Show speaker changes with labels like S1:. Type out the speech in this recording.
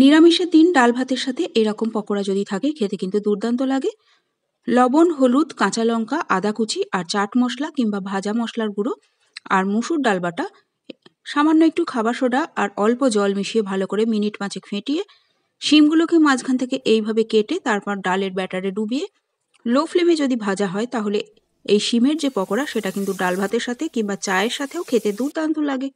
S1: নিরামিষের দিন ডাল ভাতের সাথে এরকম পকোড়া যদি থাকে খেতে কিন্তু দুর্দান্ত লাগে লবণ হলুদ কাঁচা লঙ্কা আদা কুচি আর চাট মশলা কিংবা ভাজা মশলার গুঁড়ো আর মুসুর ডাল বাটা সামান্য একটু খাবার সোডা আর অল্প জল মিশিয়ে ভালো করে মিনিট পাঁচেক ফেটিয়ে শিমগুলোকে মাঝখান থেকে এইভাবে কেটে তারপর ডালের ব্যাটারে ডুবিয়ে লো ফ্লেমে যদি ভাজা হয় তাহলে এই শিমের যে পকোড়া সেটা কিন্তু ডাল ভাতের সাথে কিংবা চায়ের সাথেও খেতে দুর্দান্ত লাগে